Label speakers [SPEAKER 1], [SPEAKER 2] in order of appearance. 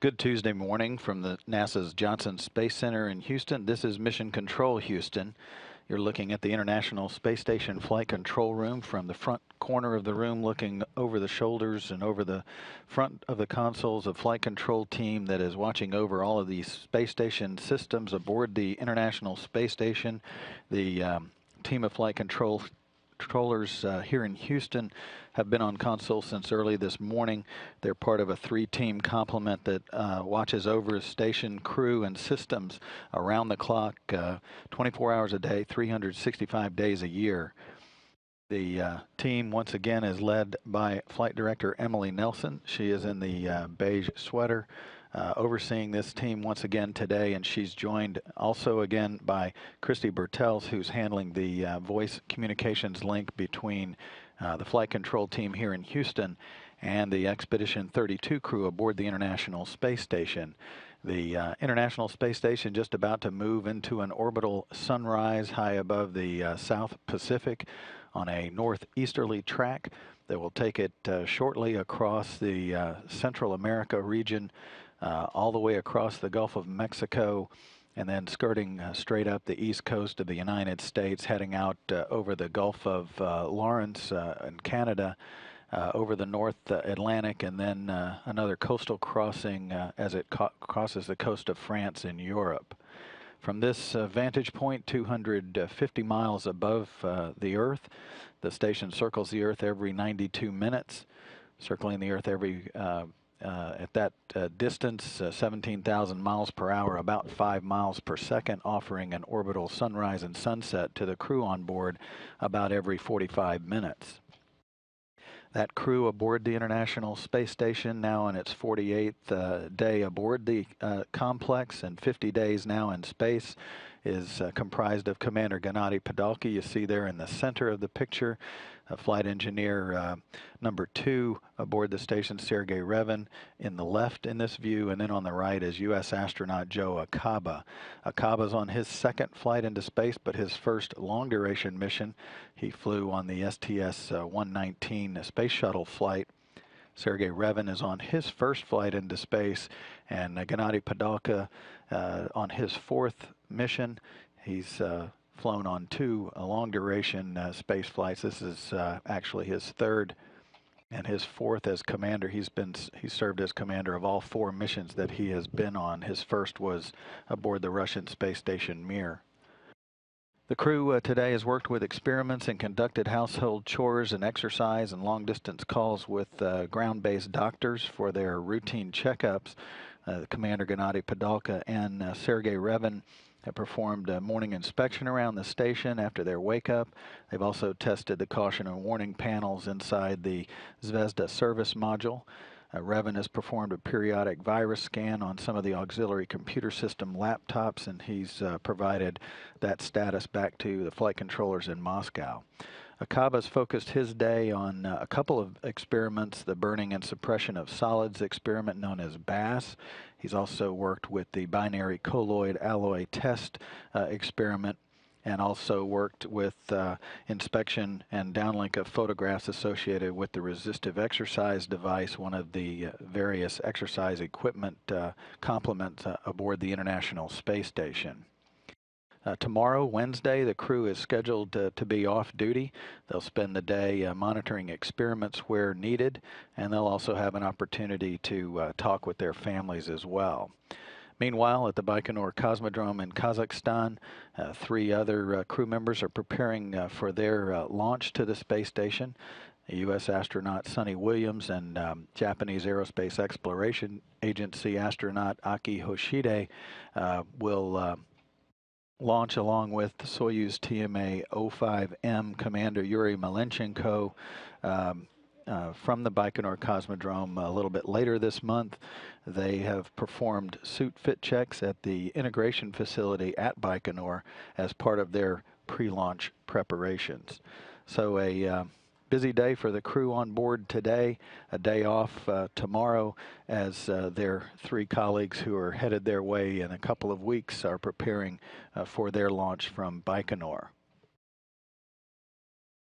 [SPEAKER 1] Good Tuesday morning from the NASA's Johnson Space Center in Houston. This is Mission Control Houston. You're looking at the International Space Station Flight Control Room from the front corner of the room, looking over the shoulders and over the front of the consoles of Flight Control Team that is watching over all of these space station systems aboard the International Space Station. The um, team of flight control controllers uh, here in Houston have been on console since early this morning. They're part of a three-team complement that uh, watches over station crew and systems around the clock, uh, 24 hours a day, 365 days a year. The uh, team, once again, is led by Flight Director Emily Nelson. She is in the uh, beige sweater uh, overseeing this team once again today, and she's joined also again by Christy Bertels, who's handling the uh, voice communications link between uh, the flight control team here in Houston and the Expedition 32 crew aboard the International Space Station. The uh, International Space Station just about to move into an orbital sunrise high above the uh, South Pacific on a northeasterly track that will take it uh, shortly across the uh, Central America region uh, all the way across the Gulf of Mexico and then skirting uh, straight up the east coast of the United States, heading out uh, over the Gulf of Lawrence and Canada. Uh, over the North Atlantic and then uh, another coastal crossing as it crosses the coast of France in Europe. From this vantage point, 250 miles above the Earth, the station circles the Earth every 92 minutes, circling the Earth every uh, at that uh, distance, uh, 17,000 miles per hour, about five miles per second, offering an orbital sunrise and sunset to the crew on board about every 45 minutes. That crew aboard the International Space Station, now in its 48th uh, day aboard the uh, complex and 50 days now in space, is uh, comprised of Commander Gennady Padalka, you see there in the center of the picture, uh, flight engineer uh, number two aboard the station, Sergey Revin, in the left in this view, and then on the right is U.S. astronaut Joe Acaba. Acaba's on his second flight into space, but his first long-duration mission. He flew on the STS-119 uh, uh, space shuttle flight Sergey Revin is on his first flight into space, and uh, Gennady Padalka uh, on his fourth mission. He's uh, flown on two uh, long duration uh, space flights. This is uh, actually his third and his fourth as commander. He's been he served as commander of all four missions that he has been on. His first was aboard the Russian space station Mir. The crew uh, today has worked with experiments and conducted household chores and exercise and long distance calls with uh, ground based doctors for their routine checkups. Uh, Commander Gennady Padalka and uh, Sergei Revin have performed a morning inspection around the station after their wake up. They've also tested the caution and warning panels inside the Zvezda service module. Uh, Revin has performed a periodic virus scan on some of the auxiliary computer system laptops, and he's uh, provided that status back to the flight controllers in Moscow. Akaba's focused his day on uh, a couple of experiments, the burning and suppression of solids experiment known as BASS. He's also worked with the binary colloid alloy test uh, experiment and also worked with uh, inspection and downlink of photographs associated with the resistive exercise device, one of the uh, various exercise equipment uh, complements uh, aboard the International Space Station. Uh, tomorrow, Wednesday, the crew is scheduled to, to be off duty. They'll spend the day uh, monitoring experiments where needed, and they'll also have an opportunity to uh, talk with their families as well. Meanwhile, at the Baikonur Cosmodrome in Kazakhstan, uh, three other uh, crew members are preparing uh, for their uh, launch to the space station. U.S. astronaut Sonny Williams and um, Japanese Aerospace Exploration Agency astronaut Aki Hoshide uh, will uh, launch along with Soyuz TMA 05M Commander Yuri Malenchenko. Um, uh, from the Baikonur Cosmodrome a little bit later this month. They have performed suit fit checks at the integration facility at Baikonur as part of their pre-launch preparations. So a uh, busy day for the crew on board today, a day off uh, tomorrow as uh, their three colleagues who are headed their way in a couple of weeks are preparing uh, for their launch from Baikonur.